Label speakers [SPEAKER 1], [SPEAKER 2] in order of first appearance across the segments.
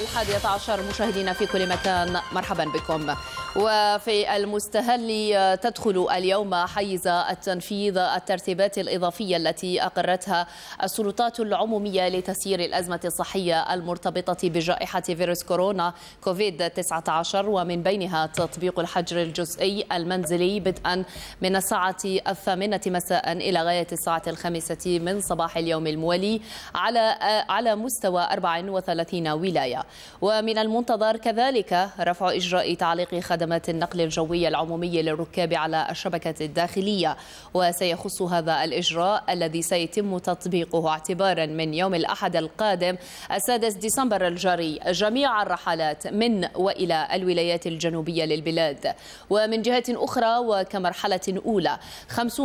[SPEAKER 1] الحادية عشر مشاهدينا في كل مكان مرحبا بكم وفي المستهل آه، تدخل اليوم حيز التنفيذ الترتيبات الإضافية التي أقرتها السلطات العمومية لتسيير الأزمة الصحية المرتبطة بجائحة فيروس كورونا كوفيد 19 ومن بينها تطبيق الحجر الجزئي المنزلي بدءا من الساعة الثامنة مساء إلى غاية الساعة الخامسة من صباح اليوم الموالي على آه، على مستوى 34 ولاية ومن المنتظر كذلك رفع إجراء تعليق خدمات خدمات النقل الجوي العمومي للركاب على الشبكة الداخلية وسيخص هذا الإجراء الذي سيتم تطبيقه اعتبارا من يوم الأحد القادم السادس ديسمبر الجاري جميع الرحلات من وإلى الولايات الجنوبية للبلاد ومن جهة أخرى وكمرحلة أولى 50%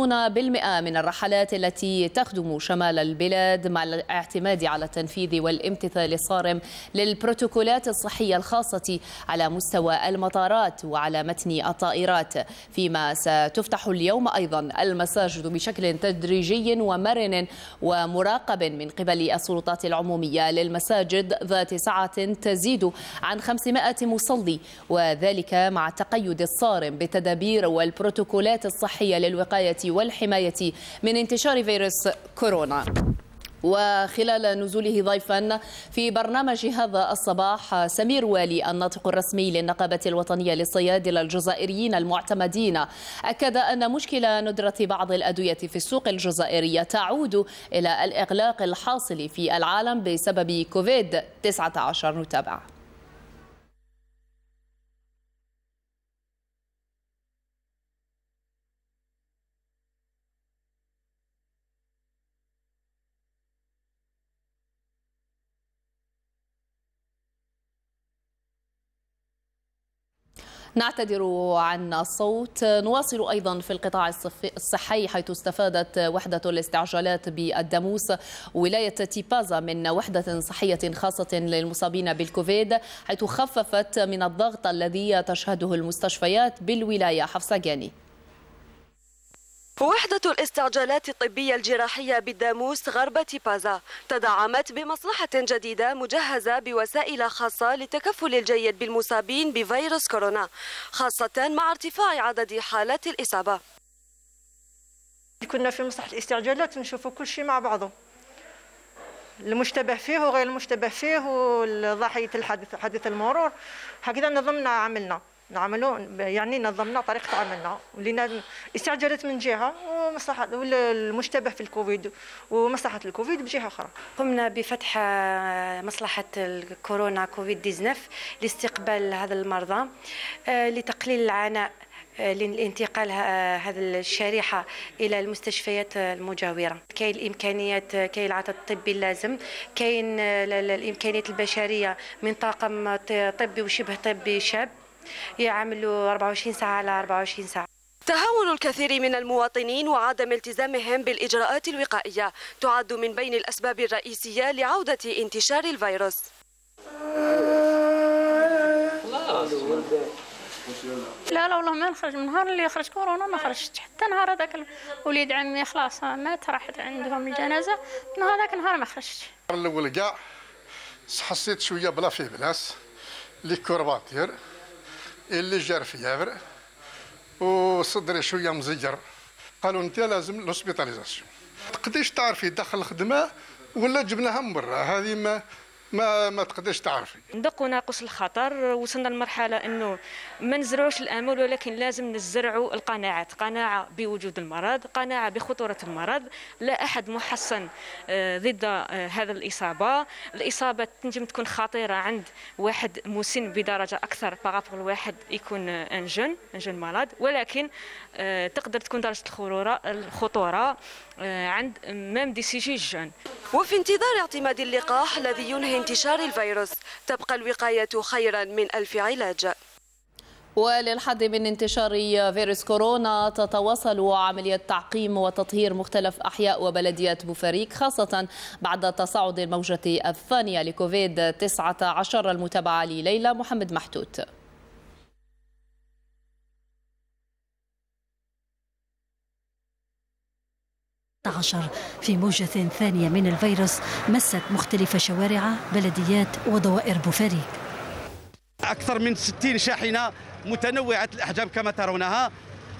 [SPEAKER 1] من الرحلات التي تخدم شمال البلاد مع الاعتماد على التنفيذ والامتثال الصارم للبروتوكولات الصحية الخاصة على مستوى المطارات وعلى متن الطائرات فيما ستفتح اليوم أيضا المساجد بشكل تدريجي ومرن ومراقب من قبل السلطات العمومية للمساجد ذات سعة تزيد عن 500 مصلي وذلك مع التقيد الصارم بالتدابير والبروتوكولات الصحية للوقاية والحماية من انتشار فيروس كورونا وخلال نزوله ضيفا في برنامج هذا الصباح سمير والي الناطق الرسمي للنقابة الوطنية للصيادلة الجزائريين المعتمدين أكد أن مشكلة ندرة بعض الأدوية في السوق الجزائرية تعود إلى الإغلاق الحاصل في العالم بسبب كوفيد 19 نتابعه نعتذر عن الصوت نواصل أيضا في القطاع الصحي حيث استفادت وحدة الاستعجالات بالدموس ولاية تيبازا من وحدة صحية خاصة للمصابين بالكوفيد حيث خففت من الضغط الذي تشهده المستشفيات بالولاية حفصة جاني
[SPEAKER 2] وحدة الاستعجالات الطبية الجراحية بالداموس غربة بازا تدعمت بمصلحة جديدة
[SPEAKER 3] مجهزة بوسائل خاصة للتكفل الجيد بالمصابين بفيروس كورونا خاصة مع ارتفاع عدد حالات الإصابة كنا في مصلحة الاستعجالات نشوفوا كل شيء مع بعضه المشتبه فيه وغير المشتبه فيه وضحية الحادث حادث المرور هكذا نظمنا عملنا نعملوا يعني نظمنا طريقه عملنا ولينا استعجلت من جهه ومصلحه المشتبه في الكوفيد ومصلحه الكوفيد بجهه اخرى قمنا بفتح آه، مصلحه الكورونا كوفيد 19 لاستقبال هذا المرضى آه، لتقليل العناء آه، لانتقال هذه الشريحة إلى المستشفيات المجاورة كاين الإمكانيات كاين العطاء الطبي اللازم كاين الإمكانيات البشرية من طاقم طبي وشبه طبي شاب يعملوا 24 ساعة على 24 ساعة تهاون الكثير من المواطنين وعدم التزامهم
[SPEAKER 2] بالإجراءات الوقائية تعد من بين الأسباب الرئيسية لعودة انتشار الفيروس
[SPEAKER 1] لا لا والله ما نخرج من نهار اللي خرج كورونا ما خرجت حتى نهار هذاك وليد عمي خلاص مات راحت عندهم الجنازه نهار هذاك النهار ما خرجت
[SPEAKER 3] الاول كاع حسيت شويه بلا فيه بلاس لي كورباتير اللي جار في يافر وصدري شويه مزير قالوا انت لازم لوسبيتاليزاسيون تقديش تعرفي دخل الخدمه ولا جبناها من برا هذه ما ما ما تقدرش تعرفي
[SPEAKER 1] ندق وناقص الخطر وصلنا لمرحله انه ما نزرعوش الامل ولكن لازم نزرعوا القناعات قناعه بوجود المرض قناعه بخطوره المرض لا احد محصن آه، ضد آه، هذا الاصابه الاصابه تنجم تكون خطيره عند واحد مسن بدرجه اكثر باغابور الواحد يكون آه، ان جون ان جون مرض ولكن تقدر تكون درجه الخطوره الخطوره
[SPEAKER 3] عند ميم دي سي جي جون وفي انتظار اعتماد اللقاح الذي ينهي لانتشار الفيروس تبقى الوقاية خيرا من ألف علاج وللحد
[SPEAKER 1] من انتشار فيروس كورونا تتواصل عملية تعقيم وتطهير مختلف أحياء وبلديات بوفريك خاصة بعد تصاعد الموجة الثانية لكوفيد 19 المتابعة لليلى محمد محتوت
[SPEAKER 2] 16 في موجة ثانية من الفيروس مست مختلف شوارع بلديات ودوائر بوفاريك
[SPEAKER 3] أكثر من 60 شاحنة متنوعة الأحجام كما ترونها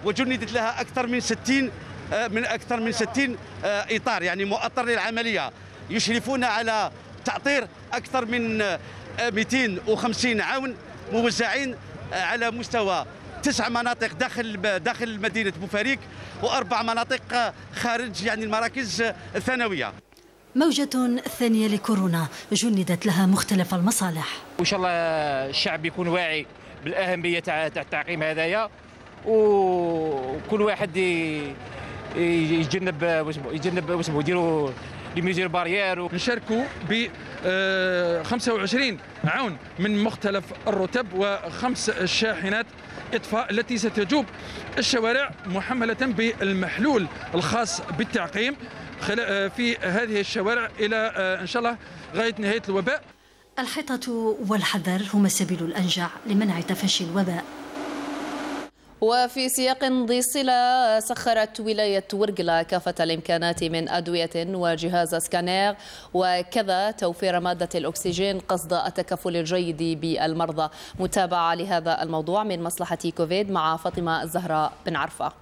[SPEAKER 3] وجندت لها أكثر من 60 آه، من أكثر من 60 آه، إطار يعني مؤطر للعملية يشرفون على تعطير أكثر من 250 آه، عون موزعين على مستوى تسع مناطق داخل داخل مدينه بوفاريك واربع مناطق خارج يعني المراكز الثانويه
[SPEAKER 2] موجة ثانية لكورونا جندت لها مختلف المصالح
[SPEAKER 3] وإن شاء الله الشعب يكون واعي بالأهمية تاع التعقيم
[SPEAKER 2] هذايا وكل واحد يجنب واسمه يجنب واسمه يديروا لميجير باريير نشاركوا ب 25 آه، عون من مختلف الرتب وخمس شاحنات اطفاء التي ستجوب الشوارع محمله بالمحلول الخاص بالتعقيم آه، في هذه الشوارع الى آه، ان شاء الله غايه نهايه الوباء الحيطه والحذر هما السبيل الانجع لمنع تفشي الوباء
[SPEAKER 1] وفي سياق ذي صلة سخرت ولاية ورقلة كافة الإمكانات من أدوية وجهاز سكانير وكذا توفير مادة الأكسجين قصد التكفل الجيد بالمرضى متابعة لهذا الموضوع من مصلحة كوفيد مع فاطمة الزهراء بن عرفة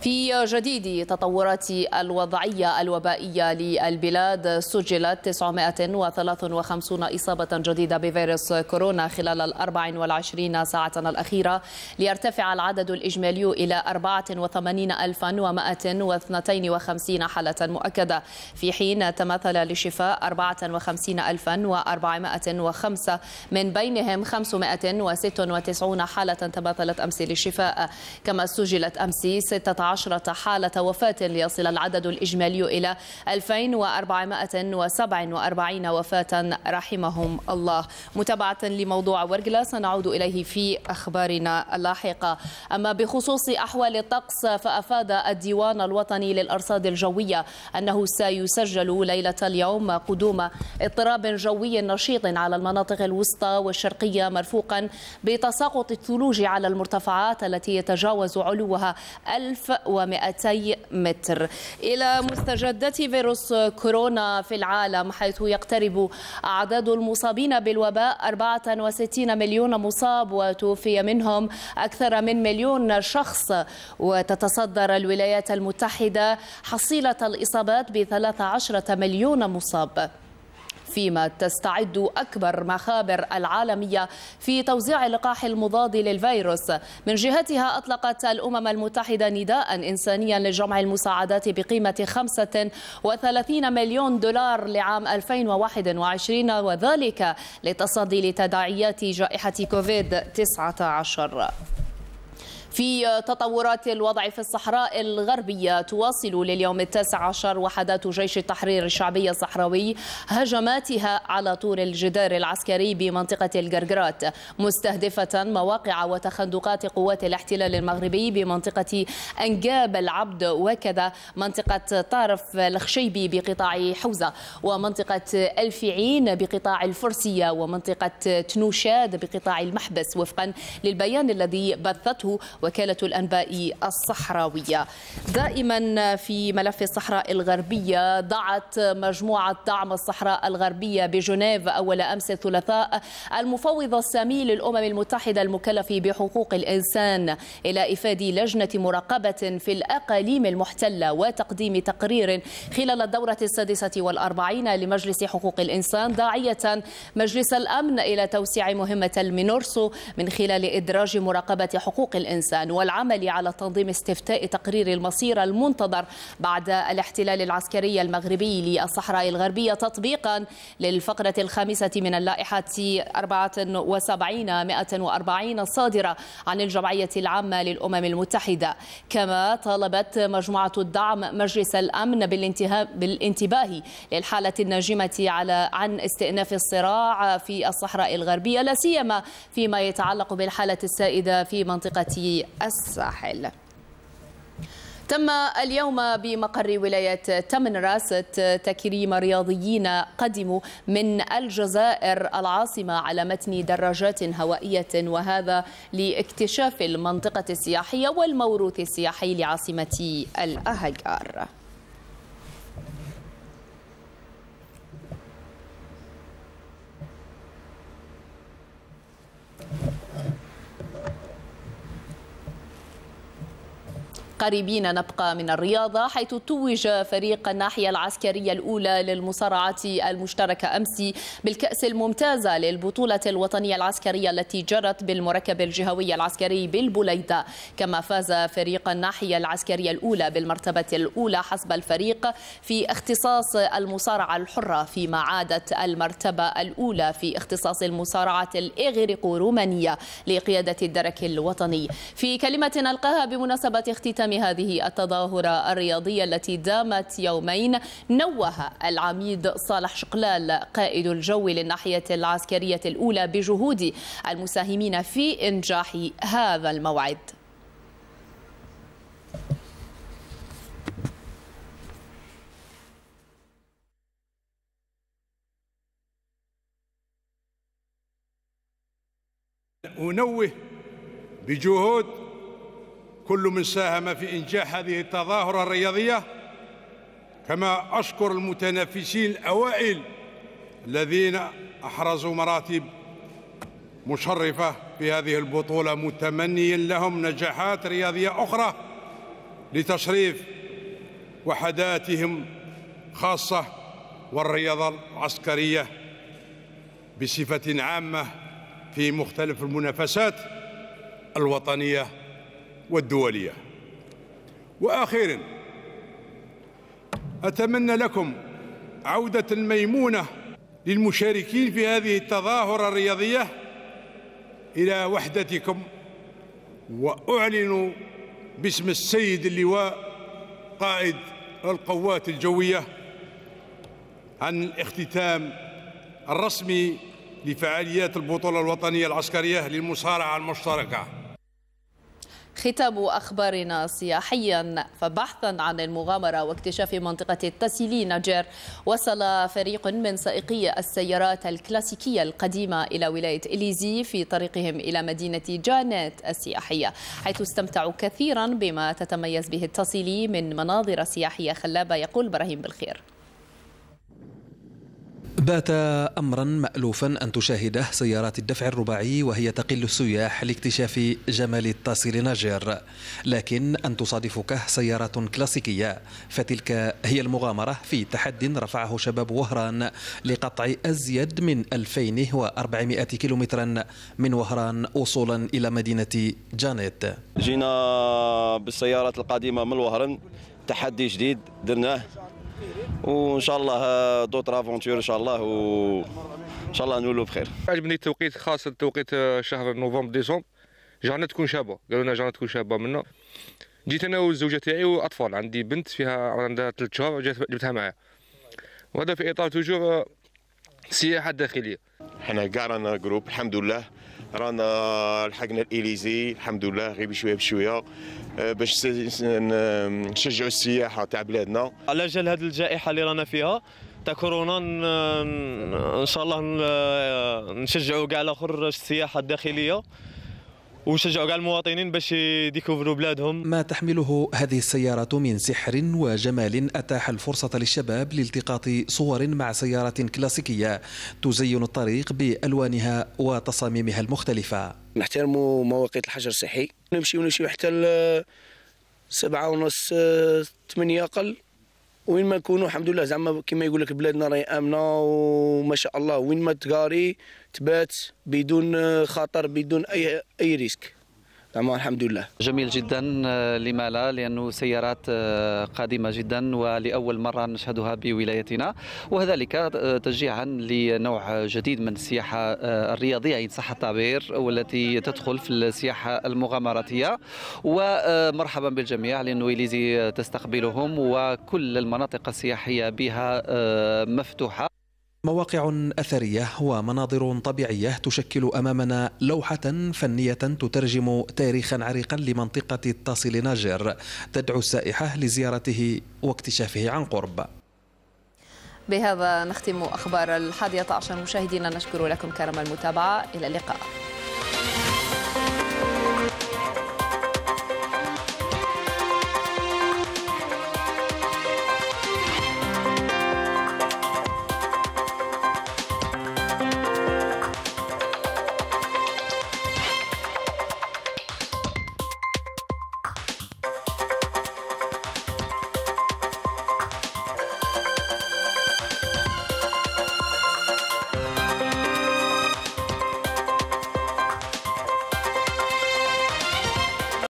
[SPEAKER 1] في جديد تطورات الوضعية الوبائية للبلاد سجلت 953 إصابة جديدة بفيروس كورونا خلال ال 24 ساعة الأخيرة ليرتفع العدد الإجمالي إلى 84152 حالة مؤكدة في حين تمثل لشفاء 54405 من بينهم 596 حالة تمثلت أمس للشفاء كما سجلت أمس 16 عشرة حالة وفاة ليصل العدد الإجمالي إلى 2447 وفاة رحمهم الله متابعة لموضوع ورجلا سنعود إليه في أخبارنا اللاحقة أما بخصوص أحوال الطقس فأفاد الديوان الوطني للأرصاد الجوية أنه سيسجل ليلة اليوم قدوم اضطراب جوي نشيط على المناطق الوسطى والشرقية مرفوقا بتساقط الثلوج على المرتفعات التي يتجاوز علوها 1000 و200 متر إلى مستجدات فيروس كورونا في العالم حيث يقترب أعداد المصابين بالوباء 64 مليون مصاب وتوفي منهم أكثر من مليون شخص وتتصدر الولايات المتحدة حصيلة الإصابات ب 13 مليون مصاب فيما تستعد أكبر مخابر العالمية في توزيع اللقاح المضاد للفيروس من جهتها أطلقت الأمم المتحدة نداء إنسانيا لجمع المساعدات بقيمة 35 مليون دولار لعام 2021 وذلك للتصدي لتداعيات جائحة كوفيد 19 في تطورات الوضع في الصحراء الغربية تواصل لليوم التاسع عشر وحدات جيش التحرير الشعبي الصحراوي هجماتها على طول الجدار العسكري بمنطقة الجرجرات مستهدفة مواقع وتخندقات قوات الاحتلال المغربي بمنطقة أنجاب العبد وكذا منطقة طرف الخشيبي بقطاع حوزة ومنطقة الفيعين بقطاع الفرسية ومنطقة تنوشاد بقطاع المحبس وفقا للبيان الذي بثته وكالة الأنباء الصحراوية دائما في ملف الصحراء الغربية ضعت مجموعة دعم الصحراء الغربية بجنيف أول أمس الثلاثاء المفوض السامي للأمم المتحدة المكلف بحقوق الإنسان إلى إفاد لجنة مراقبة في الأقاليم المحتلة وتقديم تقرير خلال الدورة السادسة والأربعين لمجلس حقوق الإنسان داعية مجلس الأمن إلى توسيع مهمة المينورسو من خلال إدراج مراقبة حقوق الإنسان الإنسان والعمل على تنظيم استفتاء تقرير المصير المنتظر بعد الاحتلال العسكري المغربي للصحراء الغربية تطبيقا للفقرة الخامسة من اللائحة 74 140 الصادرة عن الجمعية العامة للأمم المتحدة كما طالبت مجموعة الدعم مجلس الأمن بالانتباه للحالة الناجمة على عن استئناف الصراع في الصحراء الغربية لا سيما فيما يتعلق بالحالة السائدة في منطقة الساحل تم اليوم بمقر ولاية تمنراست تكريم رياضيين قدموا من الجزائر العاصمة على متن دراجات هوائية وهذا لاكتشاف المنطقة السياحية والموروث السياحي لعاصمة الأهجار قريبين نبقى من الرياضة حيث توج فريق الناحية العسكرية الأولى للمصارعة المشتركة أمس بالكأس الممتازة للبطولة الوطنية العسكرية التي جرت بالمركب الجهوي العسكري بالبليدة كما فاز فريق الناحية العسكرية الأولى بالمرتبة الأولى حسب الفريق في اختصاص المصارعة الحرة فيما عادت المرتبة الأولى في اختصاص المصارعة الإغريقو رومانية لقيادة الدرك الوطني في كلمة ألقاها بمناسبة اختتام ختام هذه التظاهرة الرياضية التي دامت يومين نوه العميد صالح شقلال قائد الجو للناحية العسكرية الأولى بجهود المساهمين في إنجاح هذا الموعد
[SPEAKER 3] أنوه بجهود كل من ساهم في إنجاح هذه التظاهرة الرياضية كما أشكر المتنافسين الأوائل الذين أحرزوا مراتب مشرفة في هذه البطولة متمنيا لهم نجاحات رياضية أخرى لتشريف وحداتهم خاصة والرياضة العسكرية بصفة عامة في مختلف المنافسات الوطنية والدولية وأخيرا أتمنى لكم عودة الميمونة للمشاركين في هذه التظاهرة الرياضية إلى وحدتكم وأعلن باسم السيد اللواء قائد القوات الجوية عن الاختتام الرسمي لفعاليات البطولة الوطنية العسكرية للمصارعة المشتركة
[SPEAKER 1] ختام أخبارنا سياحيا فبحثا عن المغامرة واكتشاف منطقة التسيلي نجر وصل فريق من سائقي السيارات الكلاسيكية القديمة إلى ولاية إليزي في طريقهم إلى مدينة جانيت السياحية حيث استمتعوا كثيرا بما تتميز به التسيلي من مناظر سياحية خلابة يقول إبراهيم بالخير
[SPEAKER 2] بات أمرا مألوفا أن تشاهده سيارات الدفع الرباعي وهي تقل السياح لاكتشاف جمال التاصيل ناجر لكن أن تصادفك سيارات كلاسيكية فتلك هي المغامرة في تحد رفعه شباب وهران لقطع أزيد من 2400 كيلومترا من وهران وصولا إلى مدينة جانيت جينا بالسيارات القديمة من وهران تحدي جديد درناه وان شاء الله دوتر افونتور ان شاء الله و ان شاء الله نولوا بخير
[SPEAKER 3] عجبني التوقيت خاصه توقيت آه، شهر نوفمبر ديسمبر جانا تكون شابه قالوا لنا جانا تكون شابه منا جيت انا والزوجه تاعي واطفال عندي بنت فيها عندها ثلاث شهور جبتها معايا وهذا في اطار توجور السياحه آه، الداخليه حنا كاع رانا جروب الحمد لله رانا لحقنا الاليزي الحمد لله غير بشويه بشويه آه، باش نشجعوا السياحه تاع بلادنا على
[SPEAKER 2] جال هذه الجائحه اللي رانا فيها تا كورونا ان شاء الله آه، نشجعوا كاع الاخر السياحه الداخليه وشجعوا كاع المواطنين باش يديكوفروا بلادهم ما تحمله هذه السيارة من سحر وجمال أتاح الفرصة للشباب لالتقاط صور مع سيارة كلاسيكية تزين الطريق بألوانها وتصاميمها المختلفة نحترم مواقيت الحجر الصحي نمشي ونمشي حتى سبعة ونص آه، ثمانية أقل وين ما نكونوا الحمد لله زعما كما يقول لك بلادنا راهي امنه وما شاء الله وين ما تقاري تبات بدون خطر بدون اي اي ريسك تمام الحمد لله جميل جدا آه، لما لا لأنه سيارات آه، قادمة جدا ولأول مرة نشهدها بولايتنا وذلك آه، تشجيعا لنوع جديد من السياحة الرياضية إن صح التعبير والتي تدخل في السياحة المغامراتية ومرحبا بالجميع لأنه إليزي تستقبلهم وكل المناطق السياحية بها مفتوحة مواقع أثرية ومناظر طبيعية تشكل أمامنا لوحة فنية تترجم تاريخا عريقا لمنطقة التاصل ناجر تدعو السائحة لزيارته واكتشافه عن قرب
[SPEAKER 1] بهذا نختم أخبار الحادية عشر مشاهدينا نشكر لكم كرم المتابعة إلى اللقاء